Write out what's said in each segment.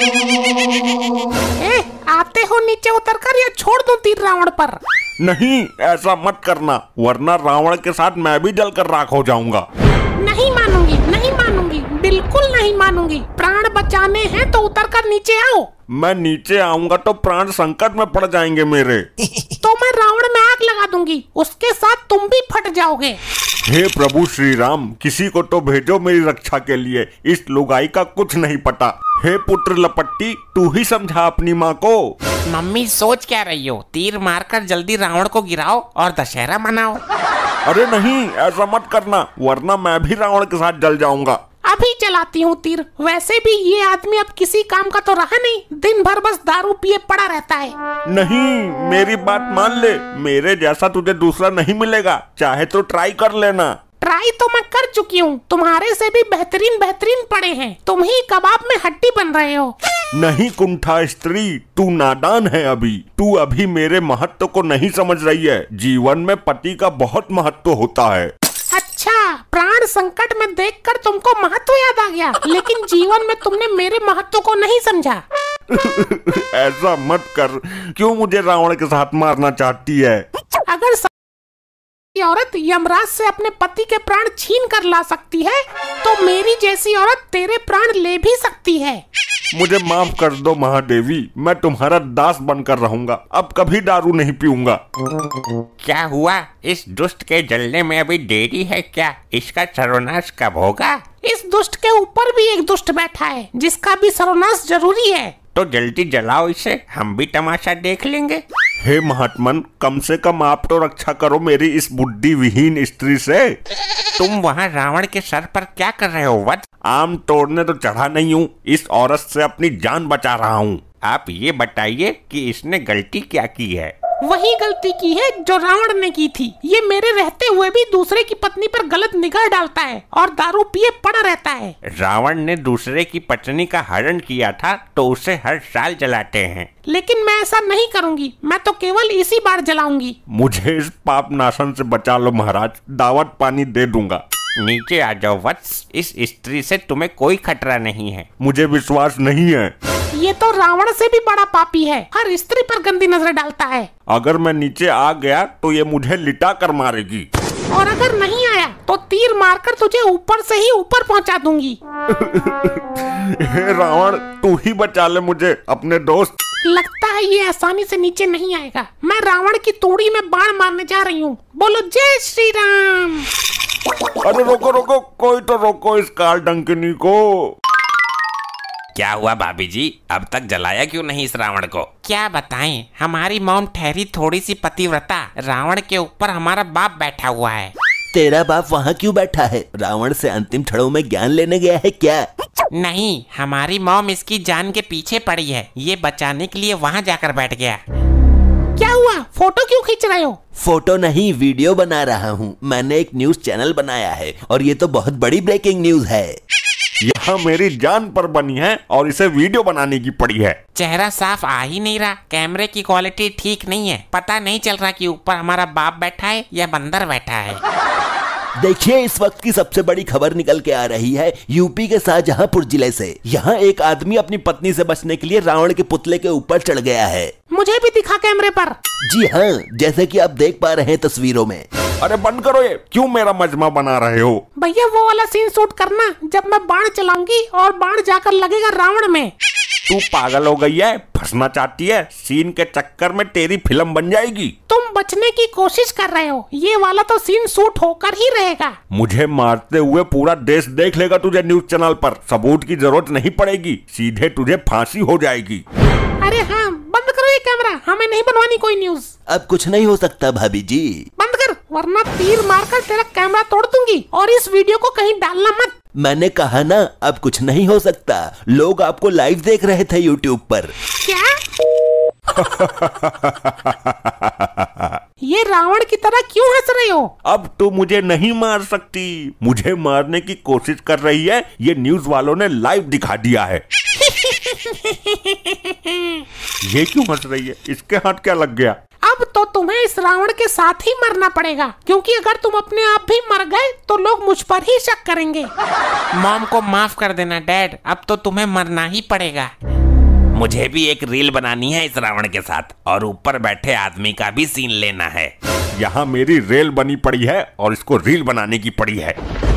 ए, आते हो नीचे उतर कर या छोड़ दो तीर रावण पर नहीं ऐसा मत करना वरना रावण के साथ मैं भी जलकर राख हो जाऊंगा नहीं मानूंगी नहीं मानूंगी बिल्कुल नहीं मानूंगी प्राण बचाने हैं तो उतर कर नीचे आओ मैं नीचे आऊंगा तो प्राण संकट में पड़ जाएंगे मेरे तो मैं रावण में आग लगा दूंगी उसके साथ तुम भी फट जाओगे हे प्रभु श्री राम किसी को तो भेजो मेरी रक्षा के लिए इस लुगाई का कुछ नहीं पता हे पुत्र लपट्टी तू ही समझा अपनी माँ को मम्मी सोच क्या रही हो तीर मारकर जल्दी रावण को गिराओ और दशहरा मनाओ अरे नहीं ऐसा मत करना वरना मैं भी रावण के साथ जल जाऊंगा भी चलाती हूँ तीर वैसे भी ये आदमी अब किसी काम का तो रहा नहीं दिन भर बस दारू पिए पड़ा रहता है नहीं मेरी बात मान ले मेरे जैसा तुझे दूसरा नहीं मिलेगा चाहे तो ट्राई कर लेना ट्राई तो मैं कर चुकी हूँ तुम्हारे से भी बेहतरीन बेहतरीन पड़े हैं तुम ही कबाब में हड्डी बन रहे हो नहीं कुंठा स्त्री तू नादान है अभी तू अभी मेरे महत्व को नहीं समझ रही है जीवन में पति का बहुत महत्व होता है अच्छा संसार संकट में देखकर तुमको महत्व याद आ गया लेकिन जीवन में तुमने मेरे महत्व को नहीं समझा ऐसा मत कर क्यों मुझे रावण के साथ मारना चाहती है अगर ये औरत यमराज से अपने पति के प्राण छीन कर ला सकती है तो मेरी जैसी औरत तेरे प्राण ले भी सकती है मुझे माफ कर दो महादेवी मैं तुम्हारा दास बनकर रहूंगा अब कभी दारू नहीं पीऊंगा क्या हुआ इस दुष्ट के जलने में अभी देरी है क्या इसका सर्वनाश कब होगा इस दुष्ट के ऊपर भी एक दुष्ट बैठा है जिसका भी सर्वनाश जरूरी है तो जल्दी जलाओ इसे हम भी तमाशा देख लेंगे हे महात्मन कम से कम आप तो रक्षा करो मेरी इस बुद्धि विहीन स्त्री से तुम वहाँ रावण के सर पर क्या कर रहे हो वज आम तोड़ने तो चढ़ा नहीं हूँ इस औरत से अपनी जान बचा रहा हूँ आप ये बताइए कि इसने गलती क्या की है वही गलती की है जो रावण ने की थी ये मेरे रहते हुए भी दूसरे की पत्नी पर गलत निगाह डालता है और दारू पिए पड़ा रहता है रावण ने दूसरे की पत्नी का हरण किया था तो उसे हर साल जलाते हैं लेकिन मैं ऐसा नहीं करूंगी मैं तो केवल इसी बार जलाऊंगी मुझे इस पाप नाशन से बचा लो महाराज दावत पानी दे दूंगा नीचे आ जाओ वत्स इस स्त्री से तुम्हें कोई खतरा नहीं है मुझे विश्वास नहीं है ये तो रावण से भी बड़ा पापी है हर स्त्री पर गंदी नजर डालता है अगर मैं नीचे आ गया तो ये मुझे लिटा कर मारेगी और अगर नहीं आया तो तीर मारकर तुझे ऊपर से ही ऊपर पहुंचा दूंगी रावण तू ही बचा ले मुझे अपने दोस्त लगता है ये आसानी से नीचे नहीं आएगा मैं रावण की तोड़ी में बाण मारने जा रही हूँ बोलो जय श्री राम अरे रोको रोको कोई तो रोको इस काल डंकनी को क्या हुआ भाभी जी अब तक जलाया क्यों नहीं इस रावण को क्या बताएं हमारी मोम ठहरी थोड़ी सी पतिव्रता रावण के ऊपर हमारा बाप बैठा हुआ है तेरा बाप वहाँ क्यों बैठा है रावण से अंतिम क्षणों में ज्ञान लेने गया है क्या नहीं हमारी मोम इसकी जान के पीछे पड़ी है ये बचाने के लिए वहाँ जाकर बैठ गया फोटो क्यों खींच रहे हो फोटो नहीं वीडियो बना रहा हूँ मैंने एक न्यूज चैनल बनाया है और ये तो बहुत बड़ी ब्रेकिंग न्यूज है यह मेरी जान पर बनी है और इसे वीडियो बनाने की पड़ी है चेहरा साफ आ ही नहीं रहा कैमरे की क्वालिटी ठीक नहीं है पता नहीं चल रहा कि ऊपर हमारा बाप बैठा है या बंदर बैठा है देखिए इस वक्त की सबसे बड़ी खबर निकल के आ रही है यूपी के शाहजहांपुर जिले से यहाँ एक आदमी अपनी पत्नी से बचने के लिए रावण के पुतले के ऊपर चढ़ गया है मुझे भी दिखा कैमरे पर जी हाँ जैसे कि आप देख पा रहे हैं तस्वीरों में अरे बंद करो ये क्यों मेरा मजमा बना रहे हो भैया वो वाला सीन शूट करना जब मैं बाढ़ चलाऊंगी और बाढ़ जाकर लगेगा रावण में तू पागल हो गई है फंसना चाहती है सीन के चक्कर में तेरी फिल्म बन जाएगी तुम बचने की कोशिश कर रहे हो ये वाला तो सीन शूट होकर ही रहेगा मुझे मारते हुए पूरा देश देख लेगा तुझे न्यूज चैनल पर सबूत की जरूरत नहीं पड़ेगी सीधे तुझे फांसी हो जाएगी अरे हाँ बंद करो ये कैमरा हमें नहीं बनवानी कोई न्यूज अब कुछ नहीं हो सकता भाभी जी बंद कर वरना तीर मारकर तेरा कैमरा तोड़ दूंगी और इस वीडियो को कहीं डालना मत मैंने कहा ना अब कुछ नहीं हो सकता लोग आपको लाइव देख रहे थे यूट्यूब पर क्या ये रावण की तरह क्यों हंस रहे हो अब तो मुझे नहीं मार सकती मुझे मारने की कोशिश कर रही है ये न्यूज वालों ने लाइव दिखा दिया है ये क्यों हंस रही है इसके हाथ क्या लग गया अब तो तुम्हें इस रावण के साथ ही मरना पड़ेगा क्योंकि अगर तुम अपने आप भी मर गए तो लोग मुझ पर ही शक करेंगे मॉम को माफ कर देना डैड अब तो तुम्हें मरना ही पड़ेगा मुझे भी एक रील बनानी है इस रावण के साथ और ऊपर बैठे आदमी का भी सीन लेना है यहाँ मेरी रेल बनी पड़ी है और इसको रील बनाने की पड़ी है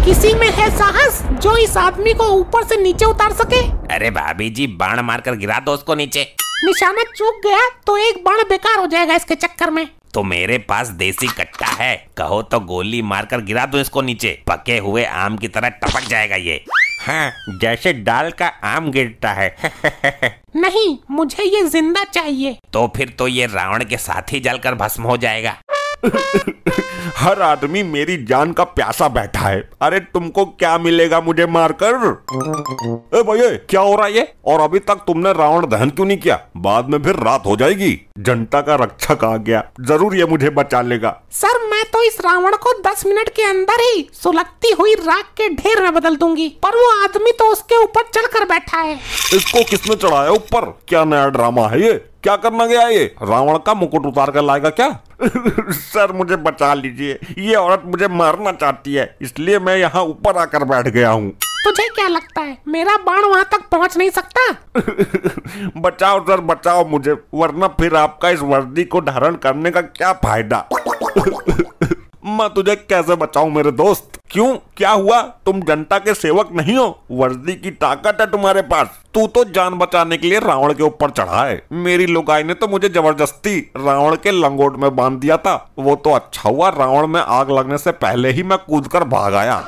किसी में है साहस जो इस आदमी को ऊपर से नीचे उतार सके अरे भाभी जी बाण मारकर गिरा दो उसको नीचे निशाना चूक गया तो एक बाण बेकार हो जाएगा इसके चक्कर में तो मेरे पास देसी कट्टा है कहो तो गोली मारकर गिरा दो इसको नीचे पके हुए आम की तरह टपक जाएगा ये हाँ जैसे डाल का आम गिरता है नहीं मुझे ये जिंदा चाहिए तो फिर तो ये रावण के साथ ही जलकर भस्म हो जाएगा हर आदमी मेरी जान का प्यासा बैठा है अरे तुमको क्या मिलेगा मुझे मारकर ए भैया क्या हो रहा है ये और अभी तक तुमने रावण दहन क्यों नहीं किया बाद में फिर रात हो जाएगी जनता का रक्षक आ गया जरूर ये मुझे बचा लेगा सर मैं तो इस रावण को दस मिनट के अंदर ही सुलगती हुई राख के ढेर में बदल दूंगी पर वो आदमी तो उसके ऊपर चढ़ कर बैठा है इसको किसने चढ़ाया ऊपर क्या नया ड्रामा है ये क्या करना गया ये रावण का मुकुट उतार कर लाएगा क्या सर मुझे बचा लीजिए ये औरत मुझे मारना चाहती है इसलिए मैं यहाँ ऊपर आकर बैठ गया हूँ तुझे क्या लगता है मेरा बाण वहाँ तक पहुँच नहीं सकता बचाओ सर बचाओ मुझे वरना फिर आपका इस वर्दी को धारण करने का क्या फायदा मैं तुझे कैसे बचाऊ मेरे दोस्त क्यों क्या हुआ तुम जनता के सेवक नहीं हो वर्दी की ताकत है तुम्हारे पास तू तो जान बचाने के लिए रावण के ऊपर चढ़ा है मेरी लुगाई ने तो मुझे जबरदस्ती रावण के लंगोट में बांध दिया था वो तो अच्छा हुआ रावण में आग लगने से पहले ही मैं कूद कर भाग आया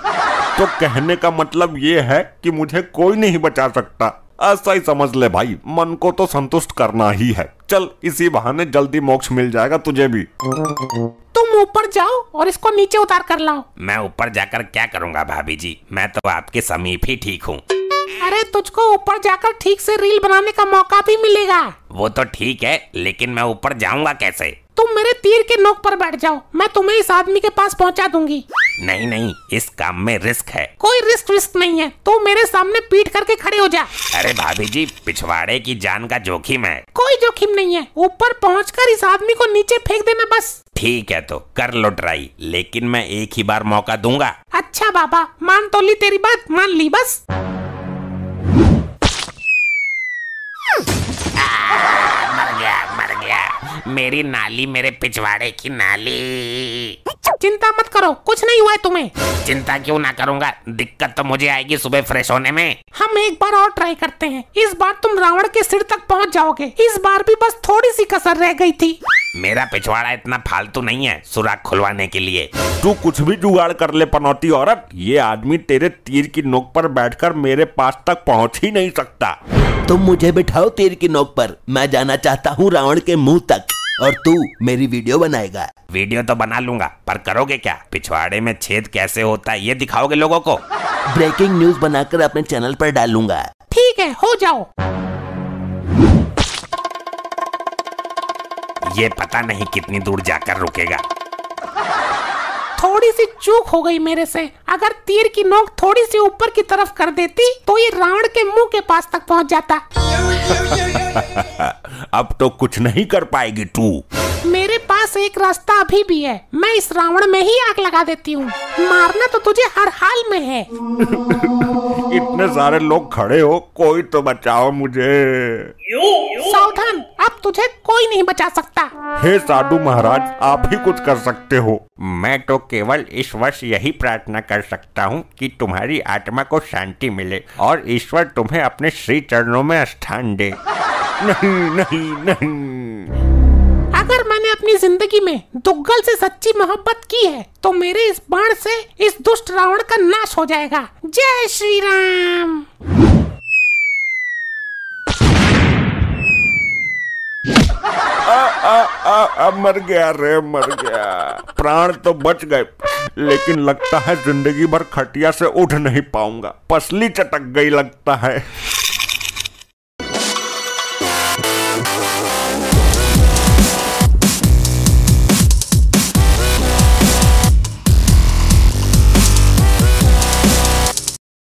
तो कहने का मतलब ये है कि मुझे कोई नहीं बचा सकता ऐसा ही समझ ले भाई मन को तो संतुष्ट करना ही है चल इसी बहाने जल्दी मोक्ष मिल जाएगा तुझे भी तुम ऊपर जाओ और इसको नीचे उतार कर लाओ मैं ऊपर जाकर क्या करूँगा भाभी जी मैं तो आपके समीप ही ठीक हूँ अरे तुझको ऊपर जाकर ठीक से रील बनाने का मौका भी मिलेगा वो तो ठीक है लेकिन मैं ऊपर जाऊंगा कैसे तुम मेरे तीर के नोक पर बैठ जाओ मैं तुम्हें इस आदमी के पास पहुंचा दूंगी नहीं नहीं इस काम में रिस्क है कोई रिस्क रिस्क नहीं है तू मेरे सामने पीट करके खड़े हो जा अरे भाभी जी पिछवाड़े की जान का जोखिम है कोई जोखिम नहीं है ऊपर कर इस आदमी को नीचे फेंक देना बस ठीक है तो कर लो ट्राई लेकिन मैं एक ही बार मौका दूंगा अच्छा बाबा मान तो ली तेरी बात मान ली बस मेरी नाली मेरे पिछवाड़े की नाली चिंता मत करो कुछ नहीं हुआ है तुम्हें चिंता क्यों ना करूंगा दिक्कत तो मुझे आएगी सुबह फ्रेश होने में हम एक बार और ट्राई करते हैं इस बार तुम रावण के सिर तक पहुंच जाओगे इस बार भी बस थोड़ी सी कसर रह गई थी मेरा पिछवाड़ा इतना फालतू नहीं है सुराख खुलवाने के लिए तू कुछ भी जुगाड़ कर ले पनौती औरत ये आदमी तेरे तीर की नोक पर बैठकर मेरे पास तक पहुंच ही नहीं सकता तुम मुझे बिठाओ तीर की नोक पर मैं जाना चाहता हूँ रावण के मुंह तक और तू मेरी वीडियो बनाएगा वीडियो तो बना लूंगा पर करोगे क्या पिछवाड़े में छेद कैसे होता है ये दिखाओगे लोगों को ब्रेकिंग न्यूज बनाकर अपने चैनल पर डालूंगा ठीक है हो जाओ ये पता नहीं कितनी दूर जाकर रुकेगा थोड़ी सी चूक हो गई मेरे से अगर तीर की नोक थोड़ी सी ऊपर की तरफ कर देती तो ये रावण के मुंह के पास तक पहुंच जाता अब तो कुछ नहीं कर पाएगी तू मेरे पास एक रास्ता अभी भी है मैं इस रावण में ही आग लगा देती हूँ मारना तो तुझे हर हाल में है इतने सारे लोग खड़े हो कोई तो बचाओ मुझे सावधान अब तुझे कोई नहीं बचा सकता हे साधु महाराज आप ही कुछ कर सकते हो मैं तो केवल इस वर्ष यही प्रार्थना कर सकता हूँ कि तुम्हारी आत्मा को शांति मिले और ईश्वर तुम्हें अपने श्री चरणों में स्थान दे नहीं नहीं नहीं अगर मैंने अपनी जिंदगी में दुग्गल से सच्ची मोहब्बत की है तो मेरे इस बाण से इस दुष्ट रावण का नाश हो जाएगा जय श्री राम आ, आ, आ, आ, मर गया रे मर गया प्राण तो बच गए लेकिन लगता है जिंदगी भर खटिया से उठ नहीं पाऊंगा पसली चटक गई लगता है